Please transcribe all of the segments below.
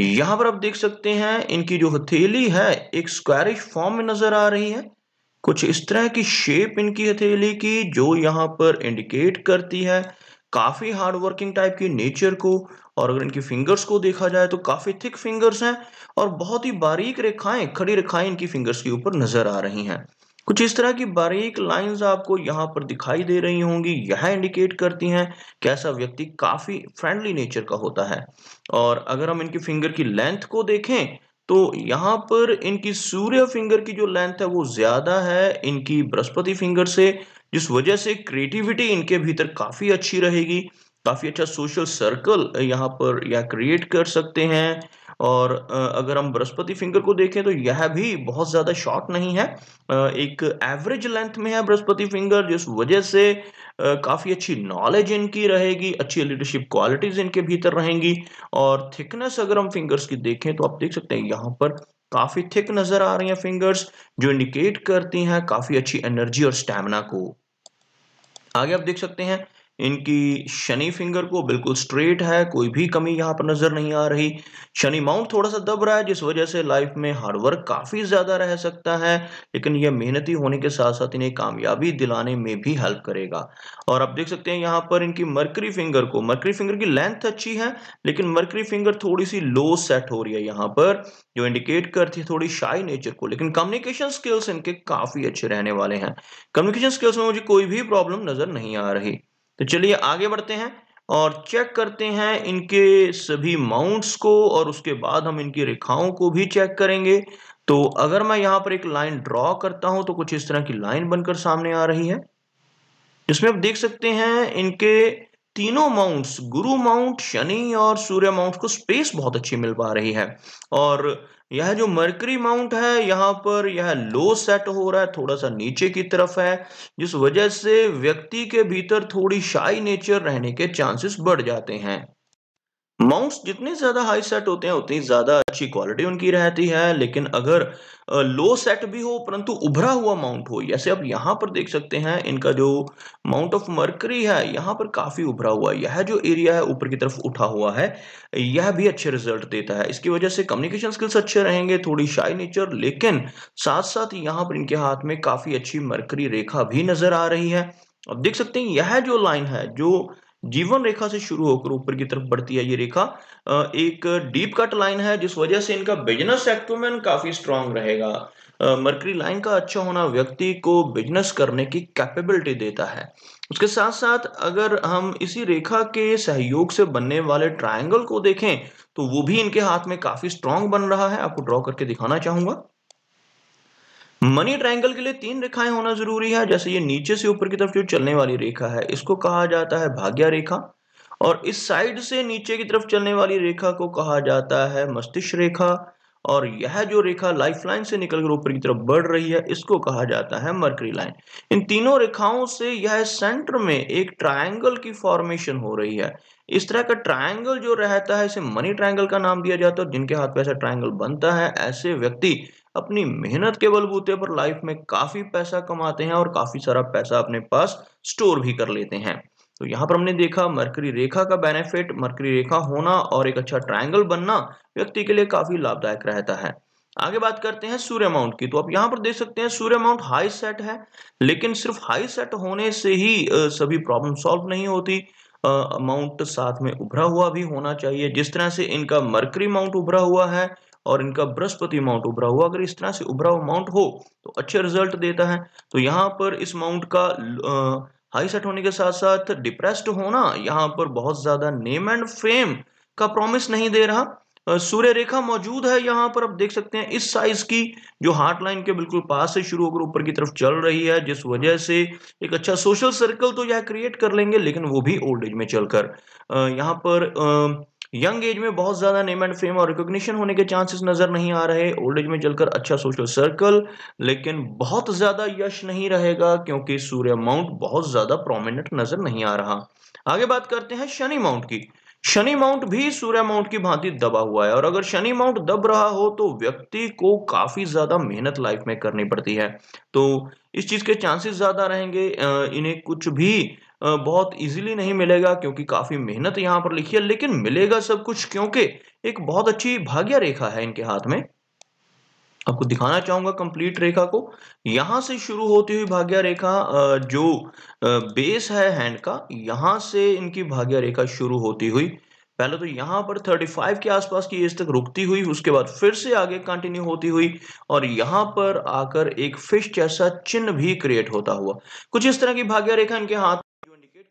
यहां पर आप देख सकते हैं इनकी जो हथेली है एक स्क्वायरिश फॉर्म में नजर आ रही है कुछ इस तरह की शेप इनकी हथेली की जो यहाँ पर इंडिकेट करती है काफ़ी हार्ड वर्किंग टाइप की नेचर को और अगर इनकी फिंगर्स को देखा जाए तो काफ़ी थिक फिंगर्स हैं और बहुत ही बारीक रेखाएं खड़ी रेखाएं इनकी फिंगर्स के ऊपर नजर आ रही हैं कुछ इस तरह की बारीक लाइंस आपको यहाँ पर दिखाई दे रही होंगी यह इंडिकेट करती हैं कि ऐसा व्यक्ति काफ़ी फ्रेंडली नेचर का होता है और अगर हम इनकी फिंगर की लेंथ को देखें तो यहाँ पर इनकी सूर्य फिंगर की जो लेंथ है वो ज़्यादा है इनकी बृहस्पति फिंगर से जिस वजह से क्रिएटिविटी इनके भीतर काफ़ी अच्छी रहेगी काफ़ी अच्छा सोशल सर्कल यहाँ पर यह क्रिएट कर सकते हैं और अगर हम बृहस्पति फिंगर को देखें तो यह भी बहुत ज़्यादा शॉर्ट नहीं है एक एवरेज लेंथ में है बृहस्पति फिंगर जिस वजह से काफ़ी अच्छी नॉलेज इनकी रहेगी अच्छी लीडरशिप क्वालिटीज़ इनके भीतर रहेंगी और थिकनेस अगर हम फिंगर्स की देखें तो आप देख सकते हैं यहाँ पर काफ़ी थिक नज़र आ रही हैं फिंगर्स जो इंडिकेट करती हैं काफ़ी अच्छी एनर्जी और स्टेमिना को आगे आप देख सकते हैं इनकी शनि फिंगर को बिल्कुल स्ट्रेट है कोई भी कमी यहाँ पर नज़र नहीं आ रही शनि माउंट थोड़ा सा दब रहा है जिस वजह से लाइफ में हार्डवर्क काफ़ी ज़्यादा रह सकता है लेकिन यह मेहनती होने के साथ साथ इन्हें कामयाबी दिलाने में भी हेल्प करेगा और आप देख सकते हैं यहाँ पर इनकी मर्करी फिंगर को मर्करी फिंगर की लेंथ अच्छी है लेकिन मर्करी फिंगर थोड़ी सी लो सेट हो रही है यहाँ पर जो इंडिकेट करती है थोड़ी शाई नेचर को लेकिन कम्युनिकेशन स्किल्स इनके काफ़ी अच्छे रहने वाले हैं कम्युनिकेशन स्किल्स में मुझे कोई भी प्रॉब्लम नज़र नहीं आ रही तो चलिए आगे बढ़ते हैं और चेक करते हैं इनके सभी माउंट्स को और उसके बाद हम इनकी रेखाओं को भी चेक करेंगे तो अगर मैं यहाँ पर एक लाइन ड्रॉ करता हूं तो कुछ इस तरह की लाइन बनकर सामने आ रही है इसमें आप देख सकते हैं इनके तीनों माउंट्स गुरु माउंट शनि और सूर्य माउंट को स्पेस बहुत अच्छी मिल पा रही है और यह जो मर्करी माउंट है यहाँ पर यह लो सेट हो रहा है थोड़ा सा नीचे की तरफ है जिस वजह से व्यक्ति के भीतर थोड़ी शाई नेचर रहने के चांसेस बढ़ जाते हैं माउंट्स जितने ज़्यादा हाई सेट होते हैं उतनी ज़्यादा अच्छी क्वालिटी उनकी रहती है लेकिन अगर लो सेट भी हो परंतु उभरा हुआ माउंट हो जैसे आप यहाँ पर देख सकते हैं इनका जो माउंट ऑफ मर्करी है यहां पर काफ़ी उभरा हुआ है यह जो एरिया है ऊपर की तरफ उठा हुआ है यह भी अच्छे रिजल्ट देता है इसकी वजह से कम्युनिकेशन स्किल्स अच्छे रहेंगे थोड़ी शाई नेचर लेकिन साथ साथ यहाँ पर इनके हाथ में काफ़ी अच्छी मर्करी रेखा भी नज़र आ रही है अब देख सकते हैं यह जो लाइन है जो जीवन रेखा से शुरू होकर ऊपर की तरफ बढ़ती है ये रेखा एक डीप कट लाइन है जिस वजह से इनका बिजनेस सेक्टर में काफी स्ट्रांग रहेगा मर्करी लाइन का अच्छा होना व्यक्ति को बिजनेस करने की कैपेबिलिटी देता है उसके साथ साथ अगर हम इसी रेखा के सहयोग से बनने वाले ट्रायंगल को देखें तो वो भी इनके हाथ में काफी स्ट्रांग बन रहा है आपको ड्रॉ करके दिखाना चाहूंगा मनी ट्रायंगल के लिए तीन रेखाएं होना जरूरी है जैसे ये नीचे से ऊपर की तरफ जो चलने वाली रेखा है इसको कहा जाता है भाग्या रेखा और इस साइड से नीचे की तरफ चलने वाली रेखा को कहा जाता है मस्तिष्क रेखा और यह जो रेखा लाइफलाइन से निकलकर ऊपर की तरफ बढ़ रही है इसको कहा जाता है मर्करी लाइन इन तीनों रेखाओं से यह सेंटर में एक ट्रायंगल की फॉर्मेशन हो रही है इस तरह का ट्रायंगल जो रहता है इसे मनी ट्रायंगल का नाम दिया जाता है जिनके हाथ पे ऐसा ट्रायंगल बनता है ऐसे व्यक्ति अपनी मेहनत के बलबूते पर लाइफ में काफ़ी पैसा कमाते हैं और काफ़ी सारा पैसा अपने पास स्टोर भी कर लेते हैं तो यहाँ पर हमने देखा मरकरी रेखा का बेनिफिट मरकरी रेखा होना और एक अच्छा ट्रायंगल बनना व्यक्ति के लिए काफ़ी लाभदायक रहता है आगे बात करते हैं सूर्य माउंट की तो आप यहाँ पर देख सकते हैं सूर्य माउंट हाई सेट है लेकिन सिर्फ हाई सेट होने से ही सभी प्रॉब्लम सॉल्व नहीं होती अमाउंट साथ में उभरा हुआ भी होना चाहिए जिस तरह से इनका मर्करी माउंट उभरा हुआ है और इनका बृहस्पति माउंट उभरा हुआ अगर इस तरह से उभरा हुआ माउंट हो तो अच्छे रिजल्ट देता है तो यहाँ पर इस माउंट का हाई सेट होने के साथ साथ डिप्रेस्ड होना यहाँ पर बहुत ज्यादा नेम एंड फेम का प्रॉमिस नहीं दे रहा सूर्य रेखा मौजूद है यहाँ पर आप देख सकते हैं इस साइज की जो हार्ट लाइन के बिल्कुल पास से शुरू होकर ऊपर की तरफ चल रही है जिस वजह से एक अच्छा सोशल सर्कल तो यह क्रिएट कर लेंगे लेकिन वो भी ओल्ड एज में चलकर यहाँ पर यंग एज में बहुत ज़्यादा नेम एंड फेम और रिकॉग्निशन होने के चांसेस नज़र नहीं आ रहे ओल्ड एज में चलकर अच्छा सोशल सर्कल लेकिन बहुत ज़्यादा यश नहीं रहेगा क्योंकि सूर्य माउंट बहुत ज़्यादा प्रोमिनेंट नज़र नहीं आ रहा आगे बात करते हैं शनि माउंट की शनि माउंट भी सूर्य माउंट की भांति दबा हुआ है और अगर शनि माउंट दब रहा हो तो व्यक्ति को काफी ज्यादा मेहनत लाइफ में करनी पड़ती है तो इस चीज के चांसेस ज्यादा रहेंगे इन्हें कुछ भी बहुत इजीली नहीं मिलेगा क्योंकि काफ़ी मेहनत यहाँ पर लिखी है लेकिन मिलेगा सब कुछ क्योंकि एक बहुत अच्छी भाग्य रेखा है इनके हाथ में आपको दिखाना चाहूंगा कंप्लीट रेखा को यहां से शुरू होती हुई भाग्य रेखा जो बेस है हैंड का यहां से इनकी भाग्य रेखा शुरू होती हुई पहले तो यहाँ पर 35 के आसपास की एज तक रुकती हुई उसके बाद फिर से आगे कंटिन्यू होती हुई और यहाँ पर आकर एक फिश जैसा चिन्ह भी क्रिएट होता हुआ कुछ इस तरह की भाग्य रेखा इनके हाथ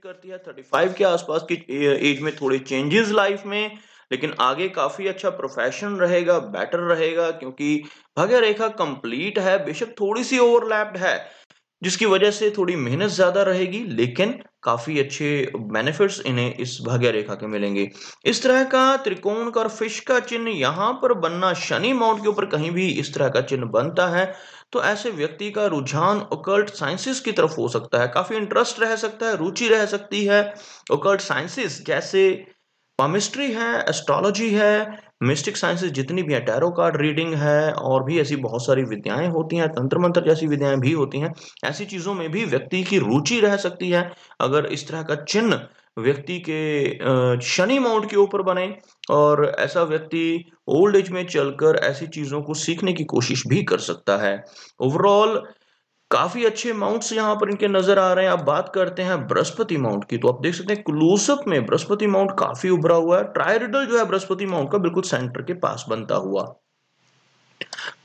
करती है 35 के आसपास की एज में थोड़े चेंजेस लाइफ में लेकिन आगे काफी अच्छा प्रोफेशन रहेगा बेटर रहेगा क्योंकि भाग्य रेखा कंप्लीट है बेशक थोड़ी सी ओवरलैप्ड है जिसकी वजह से थोड़ी मेहनत ज़्यादा रहेगी लेकिन काफ़ी अच्छे बेनिफिट्स इन्हें इस भाग्य रेखा के मिलेंगे इस तरह का त्रिकोण का और फिश का चिन्ह यहाँ पर बनना शनि माउंट के ऊपर कहीं भी इस तरह का चिन्ह बनता है तो ऐसे व्यक्ति का रुझान ओकल्ट साइंसिस की तरफ हो सकता है काफ़ी इंटरेस्ट रह सकता है रुचि रह सकती है ओकल्ट साइंसिस जैसे मिस्ट्री है एस्ट्रोलॉजी है मिस्टिक साइंसेज जितनी भी है टैरो कार्ड रीडिंग है और भी ऐसी बहुत सारी विद्याएं होती हैं तंत्र मंत्र जैसी विद्याएं भी होती हैं ऐसी चीज़ों में भी व्यक्ति की रुचि रह सकती है अगर इस तरह का चिन्ह व्यक्ति के शनि माउंट के ऊपर बने और ऐसा व्यक्ति ओल्ड एज में चलकर ऐसी चीज़ों को सीखने की कोशिश भी कर सकता है ओवरऑल काफी अच्छे माउंट्स यहाँ पर इनके नजर आ रहे हैं अब बात करते हैं बृहस्पति माउंट की तो आप देख सकते हैं क्लोजअप में बृहस्पति माउंट काफी उभरा हुआ है ट्रायरिडल जो है बृहस्पति माउंट का बिल्कुल सेंटर के पास बनता हुआ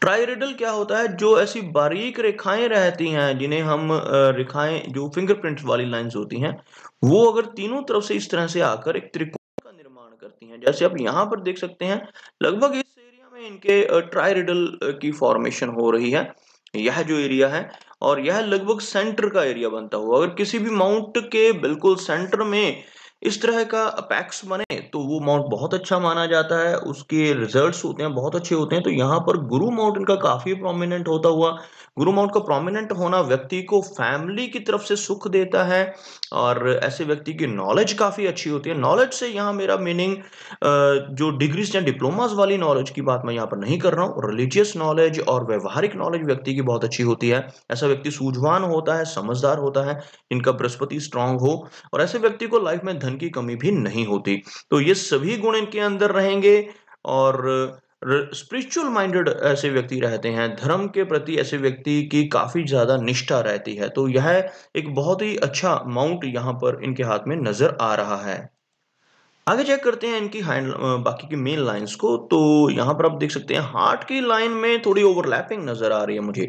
ट्रायरिडल क्या होता है जो ऐसी बारीक रेखाएं रहती हैं जिन्हें हम रेखाएं जो फिंगरप्रिंट वाली लाइंस होती हैं वो अगर तीनों तरफ से इस तरह से आकर एक त्रिकोण का निर्माण करती हैं जैसे आप यहाँ पर देख सकते हैं लगभग इस एरिया में इनके ट्रायरिडल की फॉर्मेशन हो रही है यह जो एरिया है और यह लगभग सेंटर का एरिया बनता हुआ अगर किसी भी माउंट के बिल्कुल सेंटर में इस तरह का अपैक्स बने तो वो माउंट बहुत अच्छा माना जाता है उसके रिजल्ट्स होते हैं बहुत अच्छे होते हैं तो यहाँ पर गुरु माउंट इनका काफी प्रोमिनेंट होता हुआ गुरु माउंट का प्रोमिनेंट होना व्यक्ति को फैमिली की तरफ से सुख देता है और ऐसे व्यक्ति की नॉलेज काफी अच्छी होती है नॉलेज से यहाँ मेरा मीनिंग जो डिग्रीज या डिप्लोमाज वाली नॉलेज की बात मैं यहाँ पर नहीं कर रहा हूँ रिलीजियस नॉलेज और व्यवहारिक नॉलेज व्यक्ति की बहुत अच्छी होती है ऐसा व्यक्ति सूझवान होता है समझदार होता है इनका बृहस्पति स्ट्रांग हो और ऐसे व्यक्ति को लाइफ में धन की कमी भी नहीं होती तो ये सभी गुण इनके अंदर रहेंगे और स्पिरिचुअल माइंडेड ऐसे व्यक्ति रहते हैं धर्म के प्रति ऐसे व्यक्ति की काफी ज्यादा निष्ठा रहती है तो यह एक बहुत ही अच्छा माउंट यहाँ पर इनके हाथ में नजर आ रहा है आगे चेक करते हैं इनकी हैंड बाकी की मेन लाइंस को तो यहाँ पर आप देख सकते हैं हार्ट की लाइन में थोड़ी ओवरलैपिंग नजर आ रही है मुझे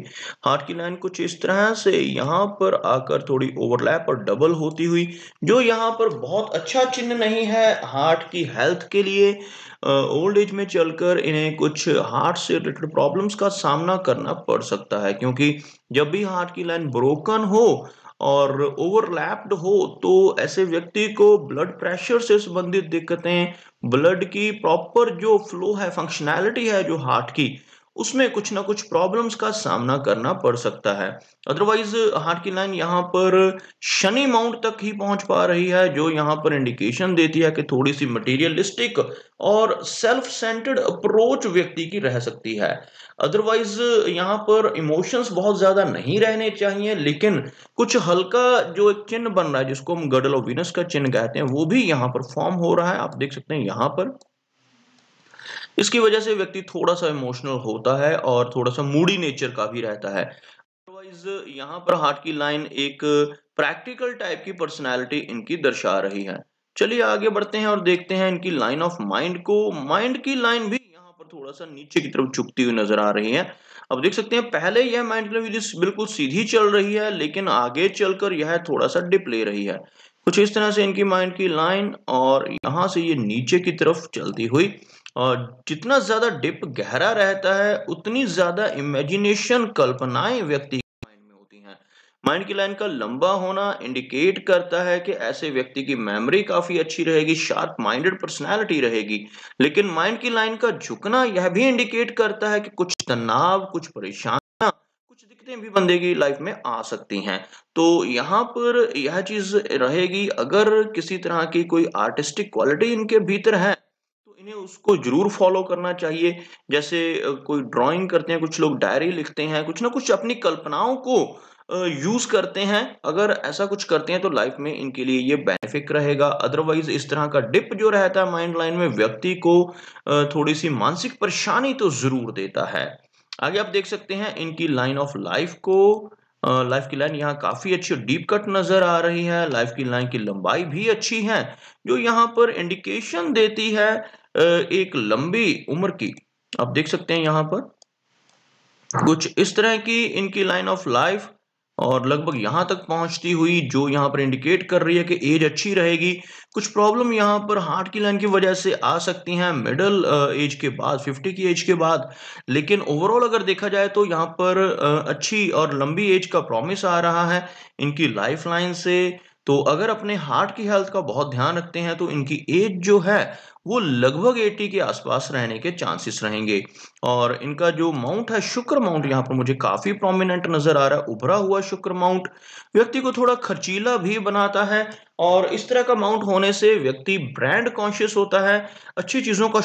हार्ट की लाइन कुछ इस तरह से यहाँ पर आकर थोड़ी ओवरलैप और डबल होती हुई जो यहाँ पर बहुत अच्छा चिन्ह नहीं है हार्ट की हेल्थ के लिए ओल्ड एज में चलकर इन्हें कुछ हार्ट से रिलेटेड प्रॉब्लम्स का सामना करना पड़ सकता है क्योंकि जब भी हार्ट की लाइन ब्रोकन हो और ओवरलैप्ड हो तो ऐसे व्यक्ति को ब्लड प्रेशर से संबंधित दिक्कतें ब्लड की प्रॉपर जो फ्लो है फंक्शनैलिटी है जो हार्ट की उसमें कुछ ना कुछ प्रॉब्लम्स का सामना करना पड़ सकता है अदरवाइज हार्ट की लाइन यहाँ पर शनि माउंट तक ही पहुंच पा रही है जो यहाँ पर इंडिकेशन देती है कि थोड़ी सी मटेरियलिस्टिक और सेल्फ सेंटर्ड अप्रोच व्यक्ति की रह सकती है अदरवाइज यहाँ पर इमोशंस बहुत ज्यादा नहीं रहने चाहिए लेकिन कुछ हल्का जो एक चिन्ह बन रहा है जिसको हम गडल ऑफ विनस का चिन्ह कहते हैं वो भी यहाँ पर फॉर्म हो रहा है आप देख सकते हैं यहाँ पर इसकी वजह से व्यक्ति थोड़ा सा इमोशनल होता है और थोड़ा सा मूडी नेचर का भी रहता है अदरवाइज यहाँ पर हार्ट की लाइन एक प्रैक्टिकल टाइप की पर्सनैलिटी इनकी दर्शा रही है चलिए आगे बढ़ते हैं और देखते हैं इनकी लाइन ऑफ माइंड को माइंड की लाइन भी यहाँ पर थोड़ा सा नीचे की तरफ झुकती हुई नजर आ रही है अब देख सकते हैं पहले यह माइंड की बिल्कुल सीधी चल रही है लेकिन आगे चलकर यह थोड़ा सा डिप ले रही है कुछ इस तरह से इनकी माइंड की लाइन और यहां से ये नीचे की तरफ चलती हुई जितना ज्यादा डिप गहरा रहता है उतनी ज्यादा इमेजिनेशन कल्पनाएं व्यक्ति के माइंड में होती हैं माइंड की लाइन का लंबा होना इंडिकेट करता है कि ऐसे व्यक्ति की मेमोरी काफी अच्छी रहेगी शार्प माइंडेड पर्सनैलिटी रहेगी लेकिन माइंड की लाइन का झुकना यह भी इंडिकेट करता है कि कुछ तनाव कुछ परेशानियां कुछ दिक्कतें भी बंदे की लाइफ में आ सकती हैं तो यहाँ पर यह चीज रहेगी अगर किसी तरह की कोई आर्टिस्टिक क्वालिटी इनके भीतर है इन्हें उसको जरूर फॉलो करना चाहिए जैसे कोई ड्राइंग करते हैं कुछ लोग डायरी लिखते हैं कुछ ना कुछ अपनी कल्पनाओं को यूज करते हैं अगर ऐसा कुछ करते हैं तो लाइफ में इनके लिए ये बेनिफिट रहेगा अदरवाइज इस तरह का डिप जो रहता है माइंड लाइन में व्यक्ति को थोड़ी सी मानसिक परेशानी तो जरूर देता है आगे आप देख सकते हैं इनकी लाइन ऑफ लाइफ को लाइफ की लाइन यहाँ काफ़ी अच्छी डीप कट नज़र आ रही है लाइफ की लाइन की लंबाई भी अच्छी है जो यहाँ पर इंडिकेशन देती है एक लंबी उम्र की आप देख सकते हैं यहाँ पर कुछ इस तरह की इनकी लाइन ऑफ लाइफ और लगभग यहां तक पहुंचती हुई जो यहां पर इंडिकेट कर रही है कि एज अच्छी रहेगी कुछ प्रॉब्लम यहाँ पर हार्ट की लाइन की वजह से आ सकती हैं मिडल एज के बाद 50 की एज के बाद लेकिन ओवरऑल अगर देखा जाए तो यहां पर अच्छी और लंबी एज का प्रॉमिस आ रहा है इनकी लाइफ लाइन से तो अगर अपने हार्ट की हेल्थ का बहुत ध्यान रखते हैं तो इनकी एज जो है वो लगभग 80 के आसपास रहने के चांसेस रहेंगे और इनका जो माउंट है शुक्र माउंट यहाँ पर मुझे काफ़ी प्रोमिनेंट नज़र आ रहा है उभरा हुआ शुक्र माउंट व्यक्ति को थोड़ा खर्चीला भी बनाता है और इस तरह का माउंट होने से व्यक्ति ब्रांड कॉन्शियस होता है अच्छी चीज़ों का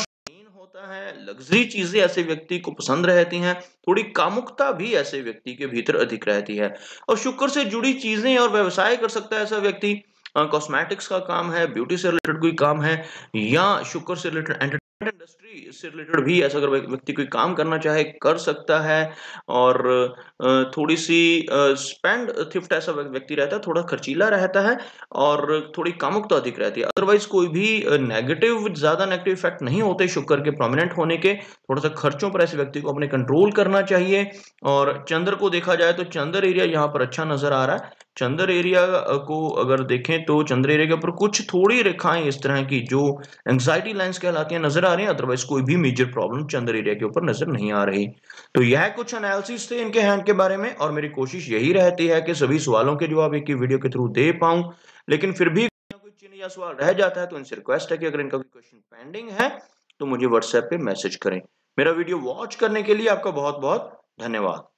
लग्जरी चीजें ऐसे व्यक्ति को पसंद रहती हैं थोड़ी कामुकता भी ऐसे व्यक्ति के भीतर अधिक रहती है और शुक्र से जुड़ी चीजें और व्यवसाय कर सकता है ऐसा व्यक्ति कॉस्मेटिक्स का काम है ब्यूटी से रिलेटेड कोई काम है या शुक्र से रिलेटेड इंडस्ट्री से रिलेटेड भी ऐसा अगर व्यक्ति कोई काम करना चाहे कर सकता है और थोड़ी सी स्पेंड थिफ्ट ऐसा व्यक्ति रहता है थोड़ा खर्चीला रहता है और थोड़ी कामुक तो अधिक रहती है अदरवाइज कोई भी नेगेटिव ज़्यादा नेगेटिव इफेक्ट नहीं होते शुक्र के प्रोमिनेंट होने के थोड़ा सा खर्चों पर ऐसे व्यक्ति को अपने कंट्रोल करना चाहिए और चंद्र को देखा जाए तो चंद्र एरिया यहाँ पर अच्छा नजर आ रहा है चंद्र एरिया को अगर देखें तो चंद्र एरिया के ऊपर कुछ थोड़ी रेखाएं इस तरह की जो एंग्जाइटी लाइन्स कहलाती हैं नजर आ आ रहे हैं अदरवाइज कोई भी मेजर प्रॉब्लम चंद्र एरिया के ऊपर नजर नहीं आ रही तो यह कुछ एनालिसिस थे इनके हैंड के बारे में और मेरी कोशिश यही रहती है कि सभी सवालों के जवाब एक ही वीडियो के थ्रू दे पाऊं लेकिन फिर भी कोई चिन्ह या सवाल रह जाता है तो इनसे रिक्वेस्ट है कि अगर इनका कोई क्वेश्चन पेंडिंग है तो मुझे व्हाट्सएप पे मैसेज करें मेरा वीडियो वॉच करने के लिए आपका बहुत बहुत धन्यवाद